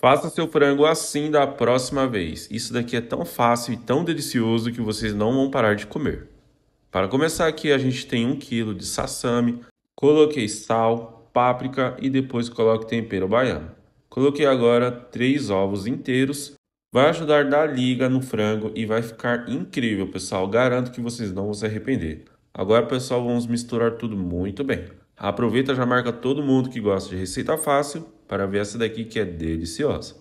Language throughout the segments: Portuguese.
Faça seu frango assim da próxima vez. Isso daqui é tão fácil e tão delicioso que vocês não vão parar de comer. Para começar aqui, a gente tem 1 kg de sassame. coloquei sal, páprica e depois coloque tempero baiano. Coloquei agora 3 ovos inteiros, vai ajudar a dar liga no frango e vai ficar incrível, pessoal. Garanto que vocês não vão se arrepender. Agora, pessoal, vamos misturar tudo muito bem. Aproveita já marca todo mundo que gosta de receita fácil para ver essa daqui que é deliciosa.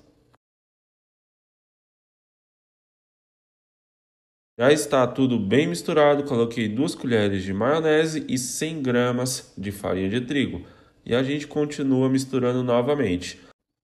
Já está tudo bem misturado, coloquei 2 colheres de maionese e 100 gramas de farinha de trigo. E a gente continua misturando novamente.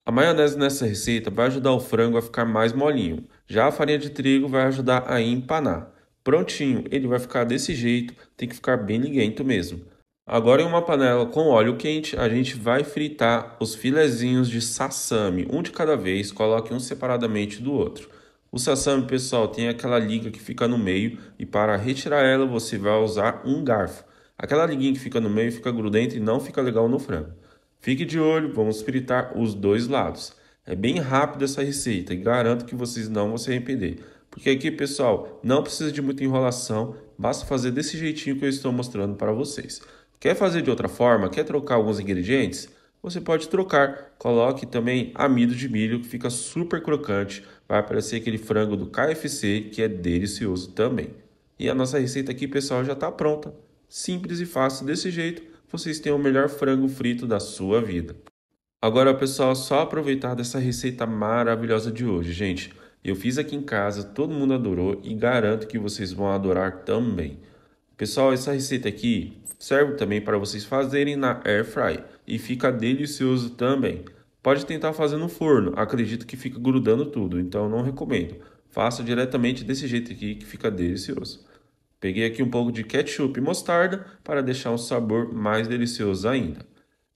A maionese nessa receita vai ajudar o frango a ficar mais molinho. Já a farinha de trigo vai ajudar a empanar. Prontinho, ele vai ficar desse jeito, tem que ficar bem liguento mesmo. Agora em uma panela com óleo quente, a gente vai fritar os filezinhos de sassame, um de cada vez, coloque um separadamente do outro. O sassame, pessoal, tem aquela liga que fica no meio e para retirar ela você vai usar um garfo. Aquela liguinha que fica no meio fica grudenta e não fica legal no frango. Fique de olho, vamos fritar os dois lados. É bem rápida essa receita e garanto que vocês não vão se arrepender. Porque aqui, pessoal, não precisa de muita enrolação, basta fazer desse jeitinho que eu estou mostrando para vocês. Quer fazer de outra forma? Quer trocar alguns ingredientes? Você pode trocar. Coloque também amido de milho, que fica super crocante. Vai aparecer aquele frango do KFC, que é delicioso também. E a nossa receita aqui, pessoal, já está pronta. Simples e fácil desse jeito, vocês têm o melhor frango frito da sua vida. Agora, pessoal, só aproveitar dessa receita maravilhosa de hoje, gente. Eu fiz aqui em casa, todo mundo adorou e garanto que vocês vão adorar também. Pessoal, essa receita aqui serve também para vocês fazerem na air fry e fica delicioso também. Pode tentar fazer no forno, acredito que fica grudando tudo, então não recomendo. Faça diretamente desse jeito aqui que fica delicioso. Peguei aqui um pouco de ketchup e mostarda para deixar um sabor mais delicioso ainda.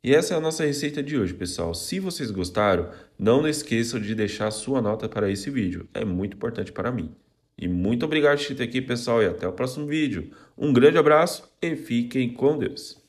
E essa é a nossa receita de hoje, pessoal. Se vocês gostaram, não esqueçam de deixar sua nota para esse vídeo. É muito importante para mim. E muito obrigado por ter aqui, pessoal, e até o próximo vídeo. Um grande abraço e fiquem com Deus.